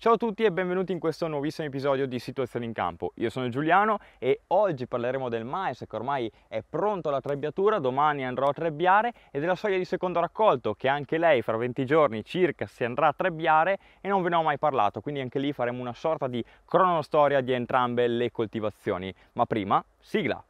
Ciao a tutti e benvenuti in questo nuovissimo episodio di Situazioni in Campo. Io sono Giuliano e oggi parleremo del mais che ormai è pronto alla trebbiatura, domani andrò a trebbiare e della soia di secondo raccolto che anche lei fra 20 giorni circa si andrà a trebbiare e non ve ne ho mai parlato, quindi anche lì faremo una sorta di cronostoria di entrambe le coltivazioni. Ma prima, sigla!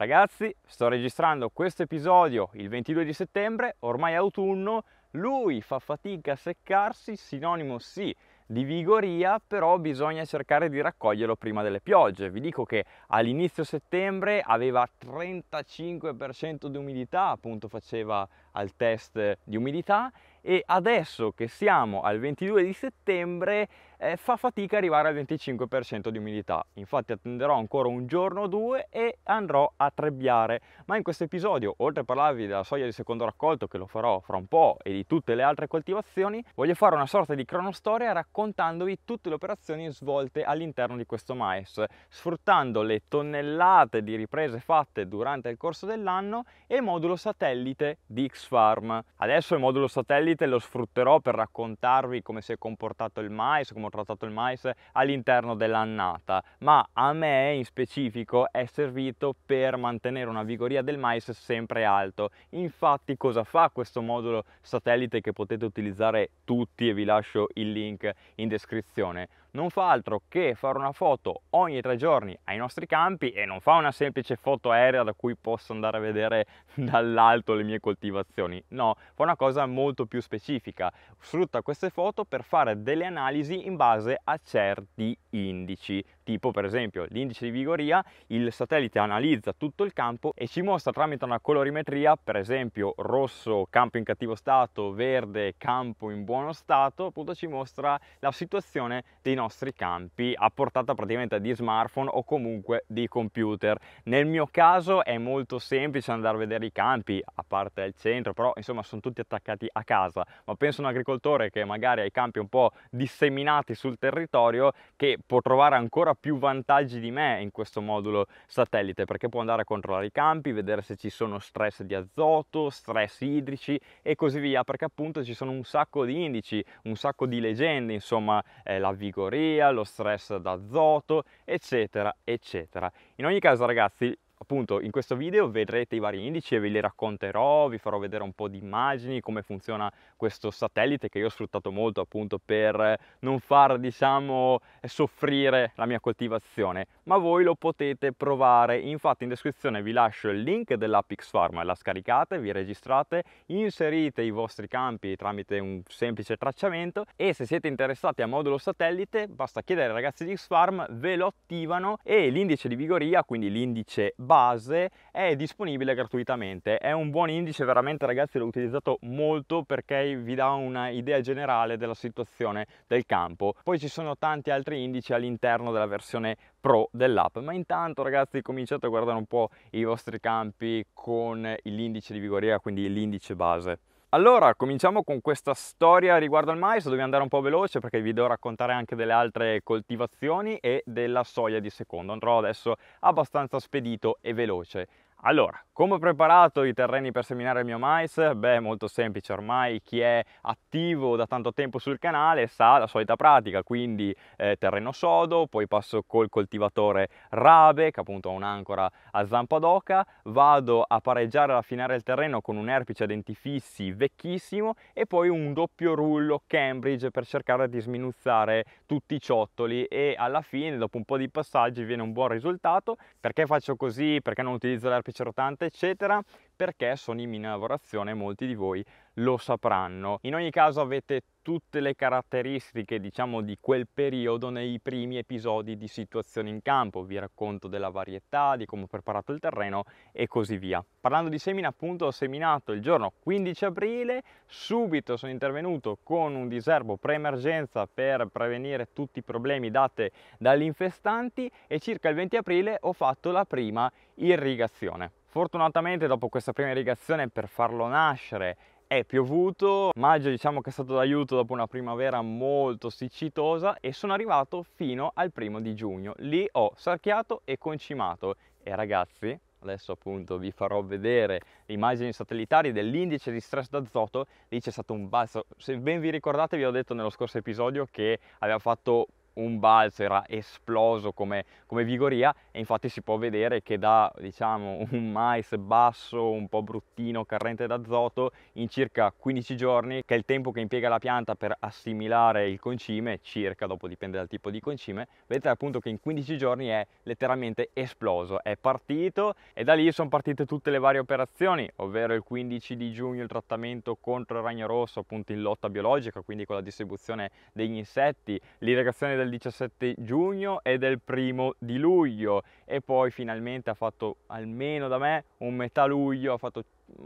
Ragazzi, sto registrando questo episodio il 22 di settembre, ormai autunno, lui fa fatica a seccarsi, sinonimo sì di vigoria, però bisogna cercare di raccoglierlo prima delle piogge. Vi dico che all'inizio settembre aveva 35% di umidità, appunto faceva al test di umidità e adesso che siamo al 22 di settembre eh, fa fatica arrivare al 25% di umidità. Infatti attenderò ancora un giorno o due e andrò a trebbiare. Ma in questo episodio, oltre a parlarvi della soia di secondo raccolto, che lo farò fra un po', e di tutte le altre coltivazioni, voglio fare una sorta di cronostoria raccontandovi tutte le operazioni svolte all'interno di questo mais, sfruttando le tonnellate di riprese fatte durante il corso dell'anno e il modulo satellite di X-Farm. Adesso il modulo satellite lo sfrutterò per raccontarvi come si è comportato il mais, come trattato il mais all'interno dell'annata, ma a me in specifico è servito per mantenere una vigoria del mais sempre alto. Infatti cosa fa questo modulo satellite che potete utilizzare tutti e vi lascio il link in descrizione? non fa altro che fare una foto ogni tre giorni ai nostri campi e non fa una semplice foto aerea da cui posso andare a vedere dall'alto le mie coltivazioni, no, fa una cosa molto più specifica, sfrutta queste foto per fare delle analisi in base a certi indici, tipo per esempio l'indice di vigoria, il satellite analizza tutto il campo e ci mostra tramite una colorimetria, per esempio rosso campo in cattivo stato, verde campo in buono stato, appunto ci mostra la situazione dei nostri campi a portata praticamente di smartphone o comunque di computer. Nel mio caso è molto semplice andare a vedere i campi, a parte il centro, però insomma sono tutti attaccati a casa, ma penso un agricoltore che magari ha i campi un po' disseminati sul territorio che può trovare ancora più vantaggi di me in questo modulo satellite perché può andare a controllare i campi, vedere se ci sono stress di azoto, stress idrici e così via perché appunto ci sono un sacco di indici, un sacco di leggende, insomma eh, la vigoria, lo stress d'azoto, eccetera, eccetera. In ogni caso ragazzi Appunto in questo video vedrete i vari indici e ve li racconterò, vi farò vedere un po' di immagini, come funziona questo satellite che io ho sfruttato molto appunto per non far diciamo soffrire la mia coltivazione, ma voi lo potete provare, infatti in descrizione vi lascio il link dell'Apix Farm, la scaricate, vi registrate, inserite i vostri campi tramite un semplice tracciamento e se siete interessati a modulo satellite basta chiedere ai ragazzi di Xfarm, ve lo attivano e l'indice di vigoria, quindi l'indice base è disponibile gratuitamente. È un buon indice, veramente ragazzi l'ho utilizzato molto perché vi dà un'idea generale della situazione del campo. Poi ci sono tanti altri indici all'interno della versione pro dell'app, ma intanto ragazzi cominciate a guardare un po' i vostri campi con l'indice di vigoria, quindi l'indice base. Allora, cominciamo con questa storia riguardo al mais, dobbiamo andare un po' veloce perché vi devo raccontare anche delle altre coltivazioni e della soia di secondo. Andrò adesso abbastanza spedito e veloce. Allora, come ho preparato i terreni per seminare il mio mais? Beh, molto semplice, ormai chi è attivo da tanto tempo sul canale sa la solita pratica, quindi eh, terreno sodo, poi passo col coltivatore Rabe, che appunto ha un'ancora a zampa d'oca, vado a pareggiare e raffinare il terreno con un erpice a denti fissi vecchissimo e poi un doppio rullo Cambridge per cercare di sminuzzare tutti i ciottoli e alla fine, dopo un po' di passaggi, viene un buon risultato. Perché faccio così? Perché non utilizzo l'erpice rotante? eccetera perché sono in mina lavorazione molti di voi lo sapranno in ogni caso avete tutte le caratteristiche diciamo di quel periodo nei primi episodi di situazione in campo vi racconto della varietà di come ho preparato il terreno e così via parlando di semina appunto ho seminato il giorno 15 aprile subito sono intervenuto con un diserbo pre-emergenza per prevenire tutti i problemi date dagli infestanti e circa il 20 aprile ho fatto la prima irrigazione Fortunatamente dopo questa prima irrigazione per farlo nascere è piovuto, maggio diciamo che è stato d'aiuto dopo una primavera molto siccitosa e sono arrivato fino al primo di giugno. Lì ho sarchiato e concimato e ragazzi adesso appunto vi farò vedere le immagini satellitari dell'indice di stress d'azoto, lì c'è stato un balzo, se ben vi ricordate vi ho detto nello scorso episodio che aveva fatto un balzo, era esploso come, come vigoria e infatti si può vedere che da diciamo, un mais basso, un po' bruttino, carente d'azoto, in circa 15 giorni, che è il tempo che impiega la pianta per assimilare il concime, circa, dopo dipende dal tipo di concime, vedete appunto che in 15 giorni è letteralmente esploso, è partito e da lì sono partite tutte le varie operazioni, ovvero il 15 di giugno il trattamento contro il ragno rosso, appunto in lotta biologica, quindi con la distribuzione degli insetti, l'irrigazione del 17 giugno e del primo di luglio, e poi finalmente ha fatto almeno da me un metà luglio, ha fatto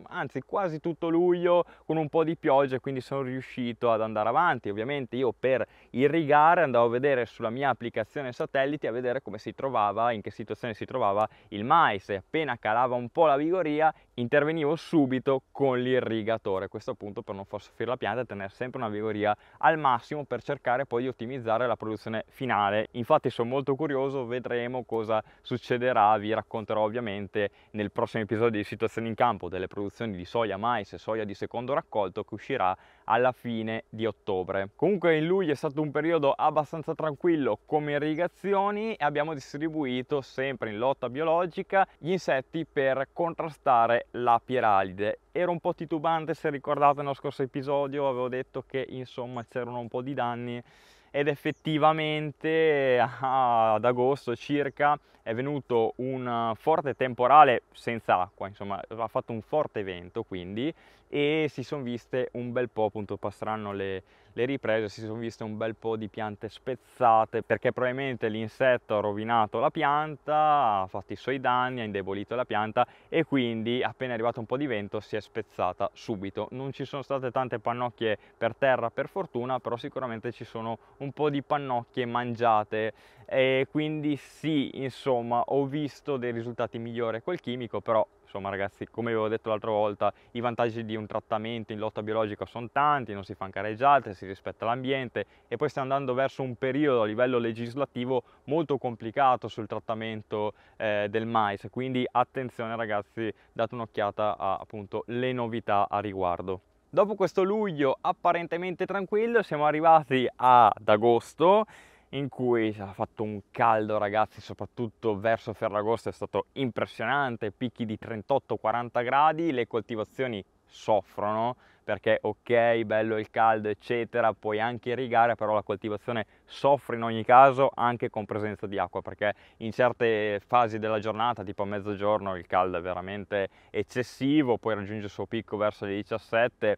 anzi quasi tutto luglio con un po' di pioggia quindi sono riuscito ad andare avanti ovviamente io per irrigare andavo a vedere sulla mia applicazione satellite a vedere come si trovava in che situazione si trovava il mais e appena calava un po' la vigoria intervenivo subito con l'irrigatore, questo appunto per non far soffrire la pianta e tenere sempre una vigoria al massimo per cercare poi di ottimizzare la produzione finale. Infatti sono molto curioso, vedremo cosa succederà, vi racconterò ovviamente nel prossimo episodio di Situazioni in campo delle produzioni di soia, mais e soia di secondo raccolto che uscirà alla fine di ottobre. Comunque in luglio è stato un periodo abbastanza tranquillo come irrigazioni e abbiamo distribuito sempre in lotta biologica gli insetti per contrastare la piralide. Ero un po' titubante se ricordate nello scorso episodio avevo detto che insomma c'erano un po' di danni ed effettivamente ad agosto circa è venuto un forte temporale senza acqua, insomma ha fatto un forte vento quindi e si sono viste un bel po', appunto passeranno le, le riprese, si sono viste un bel po' di piante spezzate perché probabilmente l'insetto ha rovinato la pianta, ha fatto i suoi danni, ha indebolito la pianta e quindi appena è arrivato un po' di vento si è spezzata subito. Non ci sono state tante pannocchie per terra per fortuna, però sicuramente ci sono un po' di pannocchie mangiate e quindi sì, insomma, ho visto dei risultati migliori col chimico, però insomma ragazzi come avevo detto l'altra volta i vantaggi di un trattamento in lotta biologica sono tanti, non si fanno careggiate, si rispetta l'ambiente e poi stiamo andando verso un periodo a livello legislativo molto complicato sul trattamento eh, del mais, quindi attenzione ragazzi date un'occhiata a appunto le novità a riguardo. Dopo questo luglio apparentemente tranquillo siamo arrivati ad agosto in cui ha fatto un caldo ragazzi soprattutto verso Ferragosto è stato impressionante picchi di 38-40 gradi le coltivazioni soffrono perché ok bello il caldo eccetera puoi anche irrigare però la coltivazione soffre in ogni caso anche con presenza di acqua perché in certe fasi della giornata tipo a mezzogiorno il caldo è veramente eccessivo poi raggiunge il suo picco verso le 17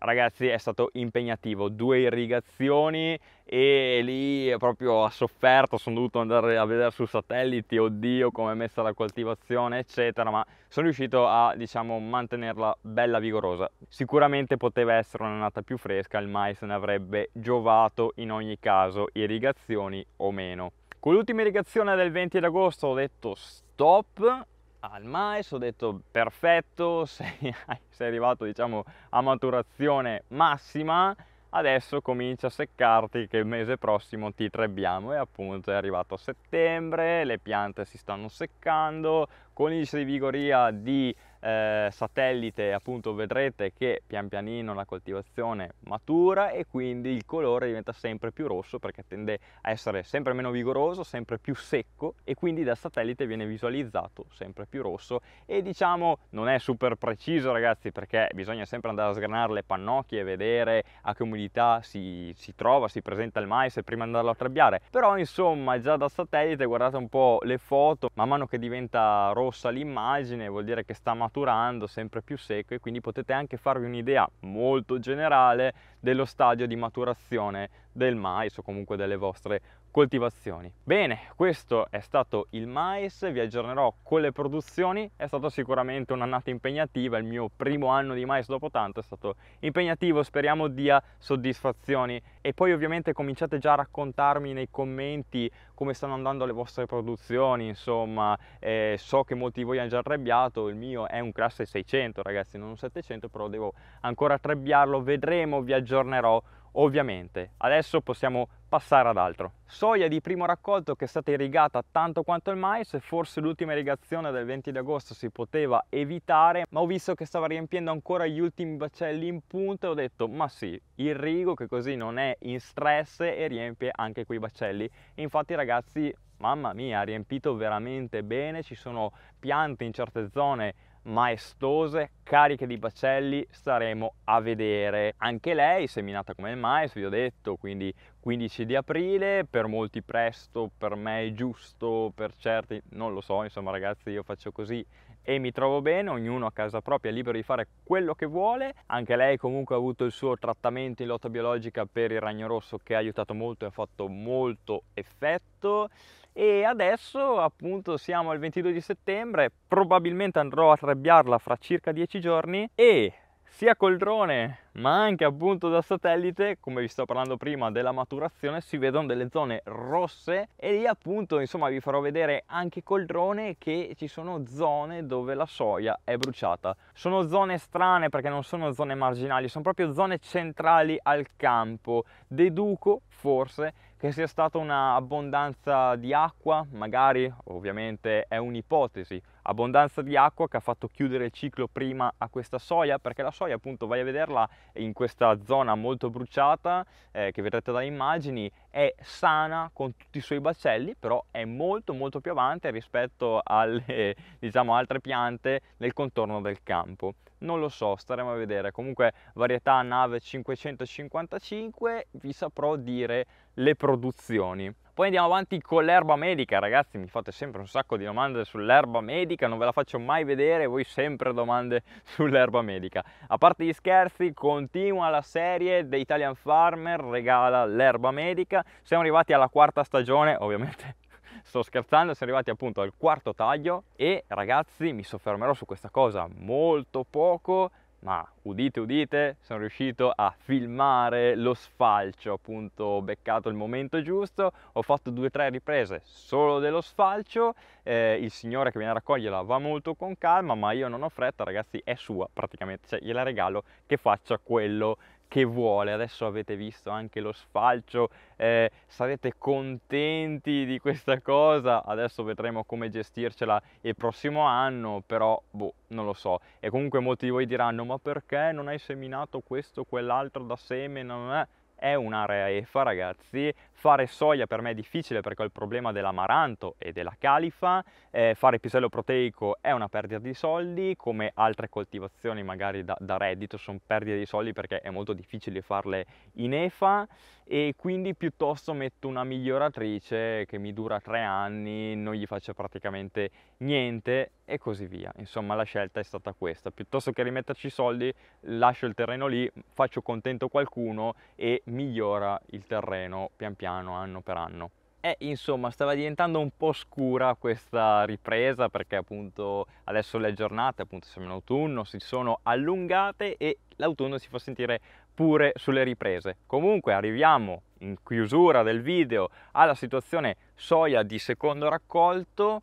ragazzi è stato impegnativo, due irrigazioni e lì proprio ha sofferto, sono dovuto andare a vedere su satellite, oddio come è messa la coltivazione eccetera, ma sono riuscito a diciamo mantenerla bella vigorosa. Sicuramente poteva essere un'annata più fresca, il mais ne avrebbe giovato in ogni caso, irrigazioni o meno. Con l'ultima irrigazione del 20 d'agosto ho detto stop al mais, ho detto perfetto, sei, sei arrivato diciamo, a maturazione massima, adesso comincia a seccarti che il mese prossimo ti trebbiamo e appunto è arrivato settembre, le piante si stanno seccando, con l'indice di vigoria di eh, satellite appunto vedrete che pian pianino la coltivazione matura e quindi il colore diventa sempre più rosso perché tende a essere sempre meno vigoroso, sempre più secco e quindi dal satellite viene visualizzato sempre più rosso e diciamo non è super preciso ragazzi perché bisogna sempre andare a sgranare le pannocchie e vedere a che umidità si, si trova, si presenta il mais prima di andarlo a trebbiare però insomma già da satellite guardate un po' le foto man mano che diventa rossa l'immagine vuol dire che sta maturando maturando sempre più secco e quindi potete anche farvi un'idea molto generale dello stadio di maturazione del mais o comunque delle vostre coltivazioni. Bene, questo è stato il mais, vi aggiornerò con le produzioni, è stata sicuramente un'annata impegnativa, il mio primo anno di mais dopo tanto è stato impegnativo, speriamo dia soddisfazioni e poi ovviamente cominciate già a raccontarmi nei commenti come stanno andando le vostre produzioni, insomma eh, so che molti di voi hanno già trebbiato, il mio è un classe 600 ragazzi, non un 700, però devo ancora trebbiarlo, vedremo, vi aggiornerò aggiornerò ovviamente. Adesso possiamo passare ad altro. Soia di primo raccolto che è stata irrigata tanto quanto il mais, forse l'ultima irrigazione del 20 di agosto si poteva evitare, ma ho visto che stava riempiendo ancora gli ultimi bacelli in punta e ho detto ma sì, irrigo che così non è in stress e riempie anche quei bacelli. E infatti ragazzi, mamma mia, ha riempito veramente bene, ci sono piante in certe zone maestose, cariche di bacelli, staremo a vedere. Anche lei seminata come il mais, vi ho detto, quindi 15 di aprile, per molti presto, per me è giusto, per certi non lo so, insomma ragazzi io faccio così e mi trovo bene, ognuno a casa propria è libero di fare quello che vuole, anche lei comunque ha avuto il suo trattamento in lotta biologica per il ragno rosso che ha aiutato molto e ha fatto molto effetto e adesso appunto siamo al 22 di settembre, probabilmente andrò a trebbiarla fra circa 10 giorni e sia col drone ma anche appunto da satellite come vi sto parlando prima della maturazione si vedono delle zone rosse e lì appunto insomma vi farò vedere anche col drone che ci sono zone dove la soia è bruciata sono zone strane perché non sono zone marginali sono proprio zone centrali al campo deduco forse che sia stata un'abbondanza di acqua, magari ovviamente è un'ipotesi, abbondanza di acqua che ha fatto chiudere il ciclo prima a questa soia, perché la soia appunto vai a vederla in questa zona molto bruciata eh, che vedrete dalle immagini, è sana con tutti i suoi bacelli, però è molto molto più avanti rispetto alle diciamo altre piante nel contorno del campo non lo so staremo a vedere comunque varietà nave 555 vi saprò dire le produzioni poi andiamo avanti con l'erba medica ragazzi mi fate sempre un sacco di domande sull'erba medica non ve la faccio mai vedere voi sempre domande sull'erba medica a parte gli scherzi continua la serie The Italian Farmer regala l'erba medica siamo arrivati alla quarta stagione ovviamente sto scherzando siamo arrivati appunto al quarto taglio e ragazzi mi soffermerò su questa cosa molto poco ma udite udite sono riuscito a filmare lo sfalcio appunto ho beccato il momento giusto ho fatto due o tre riprese solo dello sfalcio eh, il signore che viene a raccoglierla va molto con calma ma io non ho fretta ragazzi è sua praticamente cioè gliela regalo che faccia quello che vuole. Adesso avete visto anche lo sfalcio, eh, sarete contenti di questa cosa, adesso vedremo come gestircela il prossimo anno, però boh, non lo so. E comunque molti di voi diranno ma perché non hai seminato questo, o quell'altro da seme? Non È un'area EFA ragazzi, Fare soia per me è difficile perché ho il problema dell'amaranto e della califa, eh, fare pisello proteico è una perdita di soldi, come altre coltivazioni magari da, da reddito sono perdite di soldi perché è molto difficile farle in EFA e quindi piuttosto metto una miglioratrice che mi dura tre anni, non gli faccio praticamente niente e così via. Insomma la scelta è stata questa, piuttosto che rimetterci i soldi lascio il terreno lì, faccio contento qualcuno e migliora il terreno pian piano piano anno per anno. E insomma stava diventando un po' scura questa ripresa perché appunto adesso le giornate, appunto siamo in autunno, si sono allungate e l'autunno si fa sentire pure sulle riprese. Comunque arriviamo in chiusura del video alla situazione soia di secondo raccolto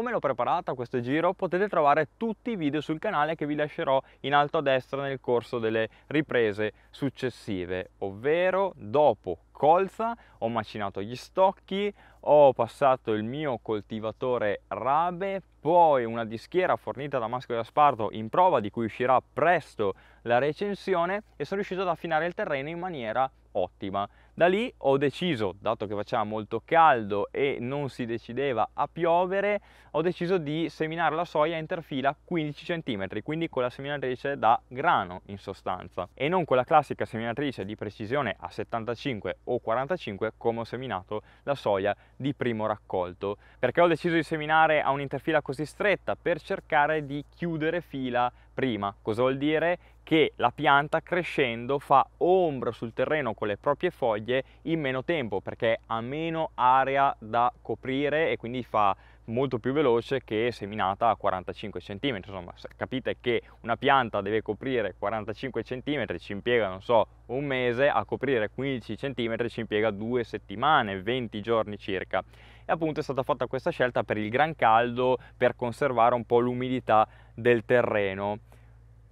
come l'ho preparata questo giro potete trovare tutti i video sul canale che vi lascerò in alto a destra nel corso delle riprese successive, ovvero dopo colza, ho macinato gli stocchi, ho passato il mio coltivatore rabe, poi una dischiera fornita da Masco d'Asparto in prova di cui uscirà presto la recensione e sono riuscito ad affinare il terreno in maniera ottima. Da lì ho deciso, dato che faceva molto caldo e non si decideva a piovere, ho deciso di seminare la soia interfila 15 cm, quindi con la seminatrice da grano in sostanza, e non con la classica seminatrice di precisione a 75 o 45 come ho seminato la soia di primo raccolto. Perché ho deciso di seminare a un'interfila così stretta? Per cercare di chiudere fila prima. Cosa vuol dire? Che la pianta crescendo fa ombra sul terreno con le proprie foglie in meno tempo perché ha meno area da coprire e quindi fa molto più veloce che seminata a 45 cm. Insomma, capite che una pianta deve coprire 45 cm, ci impiega, non so, un mese, a coprire 15 cm ci impiega due settimane, 20 giorni circa e appunto è stata fatta questa scelta per il gran caldo, per conservare un po' l'umidità del terreno.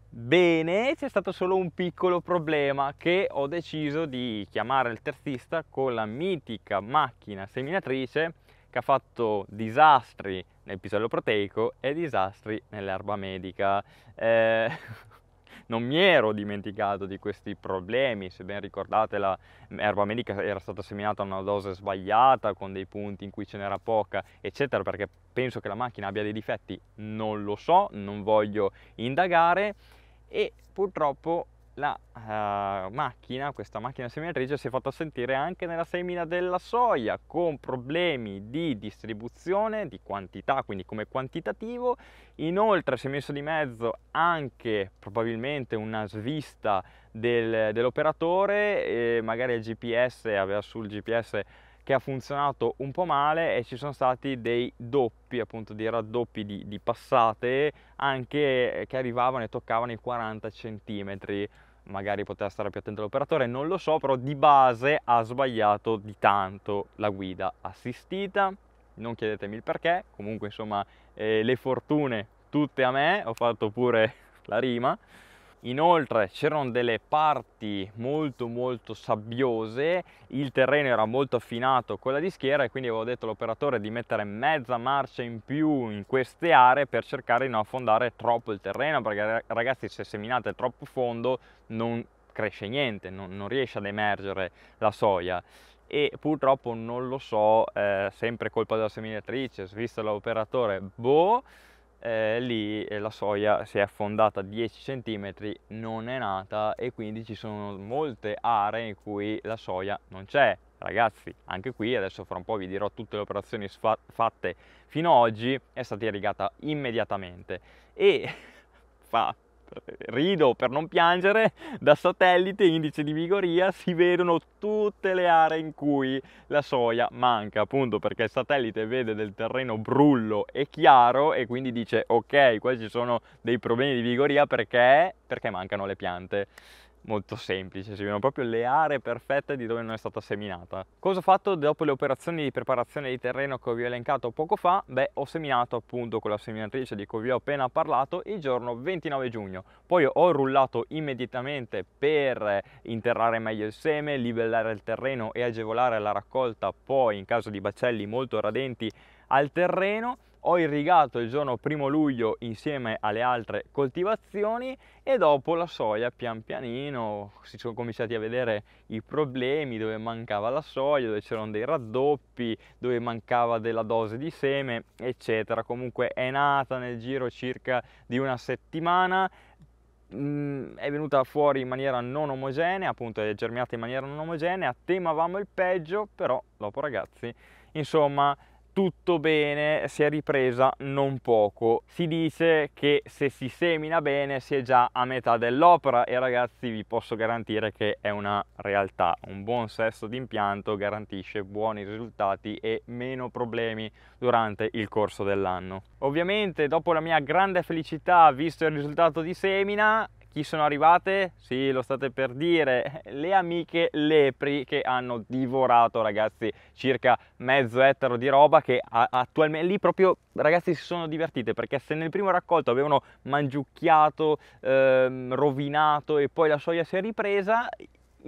Bene, c'è stato solo un piccolo problema che ho deciso di chiamare il terzista con la mitica macchina seminatrice che ha fatto disastri nel pisello proteico e disastri nell'erba medica. Eh non mi ero dimenticato di questi problemi, se ben ricordate la erba medica era stata seminata a una dose sbagliata, con dei punti in cui ce n'era poca, eccetera, perché penso che la macchina abbia dei difetti, non lo so, non voglio indagare e purtroppo la uh, macchina, questa macchina seminatrice si è fatta sentire anche nella semina della soia con problemi di distribuzione, di quantità, quindi come quantitativo. Inoltre si è messo di mezzo anche probabilmente una svista del, dell'operatore, magari il GPS aveva sul GPS che ha funzionato un po' male e ci sono stati dei doppi, appunto dei raddoppi di, di passate anche eh, che arrivavano e toccavano i 40 cm magari poteva stare più attento l'operatore, non lo so, però di base ha sbagliato di tanto la guida assistita, non chiedetemi il perché, comunque insomma eh, le fortune tutte a me, ho fatto pure la rima, Inoltre c'erano delle parti molto molto sabbiose, il terreno era molto affinato con la dischiera e quindi avevo detto all'operatore di mettere mezza marcia in più in queste aree per cercare di non affondare troppo il terreno perché ragazzi se seminate troppo fondo non cresce niente, non, non riesce ad emergere la soia e purtroppo non lo so, eh, sempre colpa della seminatrice, svista l'operatore, boh eh, lì eh, la soia si è affondata 10 cm, non è nata e quindi ci sono molte aree in cui la soia non c'è. Ragazzi, anche qui adesso fra un po' vi dirò tutte le operazioni fatte fino ad oggi, è stata irrigata immediatamente e fa rido per non piangere, da satellite indice di vigoria si vedono tutte le aree in cui la soia manca, appunto perché il satellite vede del terreno brullo e chiaro e quindi dice ok, qua ci sono dei problemi di vigoria perché, perché mancano le piante molto semplice, si vedono proprio le aree perfette di dove non è stata seminata. Cosa ho fatto dopo le operazioni di preparazione di terreno che vi ho elencato poco fa? Beh, ho seminato appunto con la seminatrice di cui vi ho appena parlato il giorno 29 giugno, poi ho rullato immediatamente per interrare meglio il seme, livellare il terreno e agevolare la raccolta poi in caso di bacelli molto radenti al terreno ho irrigato il giorno primo luglio insieme alle altre coltivazioni e dopo la soia pian pianino si sono cominciati a vedere i problemi dove mancava la soia, dove c'erano dei raddoppi, dove mancava della dose di seme eccetera. Comunque è nata nel giro circa di una settimana mm, è venuta fuori in maniera non omogenea, appunto è germinata in maniera non omogenea, temavamo il peggio, però dopo ragazzi, insomma tutto bene, si è ripresa non poco. Si dice che se si semina bene si è già a metà dell'opera e ragazzi vi posso garantire che è una realtà. Un buon sesto di impianto garantisce buoni risultati e meno problemi durante il corso dell'anno. Ovviamente dopo la mia grande felicità visto il risultato di semina chi sono arrivate? Sì, lo state per dire, le amiche lepri che hanno divorato, ragazzi, circa mezzo ettaro di roba che attualmente lì proprio ragazzi si sono divertite perché se nel primo raccolto avevano mangiucchiato, ehm, rovinato e poi la soia si è ripresa,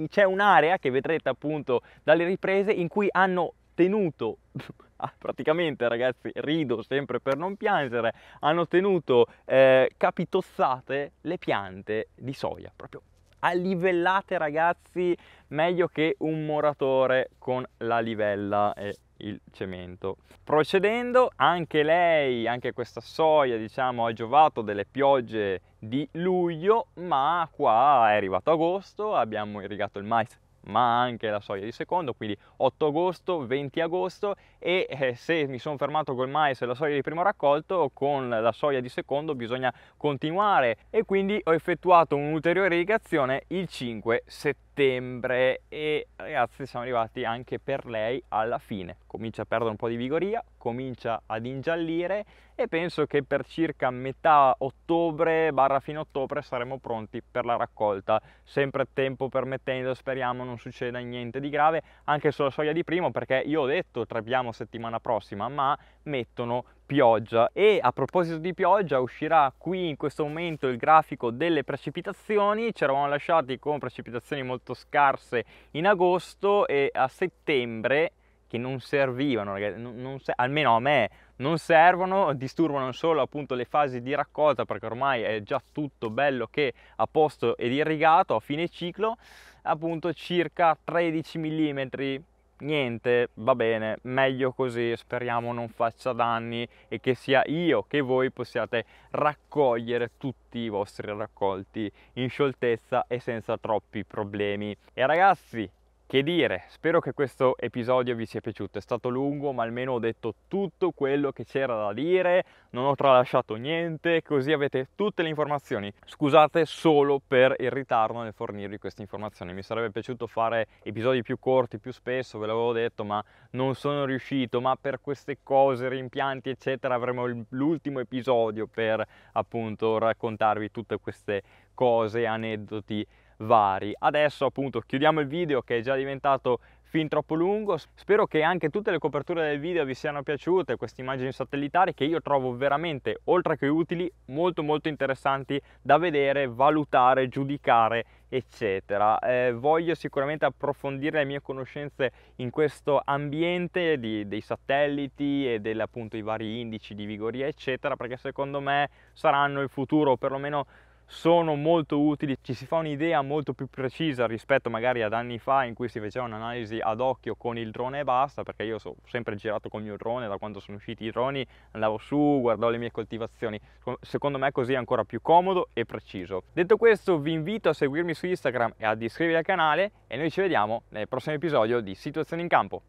c'è un'area che vedrete appunto dalle riprese in cui hanno tenuto ah, praticamente ragazzi rido sempre per non piangere hanno tenuto eh, capitozzate le piante di soia proprio allivellate ragazzi meglio che un moratore con la livella e il cemento procedendo anche lei anche questa soia diciamo ha giovato delle piogge di luglio ma qua è arrivato agosto abbiamo irrigato il mais ma anche la soglia di secondo, quindi 8 agosto, 20 agosto e eh, se mi sono fermato col mais e la soglia di primo raccolto, con la soglia di secondo bisogna continuare e quindi ho effettuato un'ulteriore irrigazione il 5 settembre settembre e ragazzi siamo arrivati anche per lei alla fine. Comincia a perdere un po' di vigoria, comincia ad ingiallire e penso che per circa metà ottobre barra fine ottobre saremo pronti per la raccolta. Sempre tempo permettendo, speriamo non succeda niente di grave anche sulla soglia di primo perché io ho detto trappiamo settimana prossima ma mettono pioggia e a proposito di pioggia uscirà qui in questo momento il grafico delle precipitazioni ci eravamo lasciati con precipitazioni molto scarse in agosto e a settembre che non servivano non, non almeno a me non servono, disturbano solo appunto le fasi di raccolta perché ormai è già tutto bello che a posto ed irrigato a fine ciclo, appunto circa 13 mm niente, va bene, meglio così, speriamo non faccia danni e che sia io che voi possiate raccogliere tutti i vostri raccolti in scioltezza e senza troppi problemi. E ragazzi, che dire, spero che questo episodio vi sia piaciuto, è stato lungo ma almeno ho detto tutto quello che c'era da dire, non ho tralasciato niente, così avete tutte le informazioni. Scusate solo per il ritardo nel fornirvi queste informazioni, mi sarebbe piaciuto fare episodi più corti, più spesso, ve l'avevo detto ma non sono riuscito, ma per queste cose, rimpianti eccetera avremo l'ultimo episodio per appunto raccontarvi tutte queste cose, aneddoti vari. Adesso appunto chiudiamo il video che è già diventato fin troppo lungo. Spero che anche tutte le coperture del video vi siano piaciute, queste immagini satellitari che io trovo veramente, oltre che utili, molto molto interessanti da vedere, valutare, giudicare, eccetera. Eh, voglio sicuramente approfondire le mie conoscenze in questo ambiente di, dei satelliti e dei vari indici di vigoria, eccetera, perché secondo me saranno il futuro, perlomeno sono molto utili, ci si fa un'idea molto più precisa rispetto magari ad anni fa in cui si faceva un'analisi ad occhio con il drone e basta, perché io sono sempre girato con il mio drone, da quando sono usciti i droni andavo su, guardavo le mie coltivazioni, secondo me così è ancora più comodo e preciso. Detto questo vi invito a seguirmi su Instagram e ad iscrivervi al canale e noi ci vediamo nel prossimo episodio di Situazioni in Campo.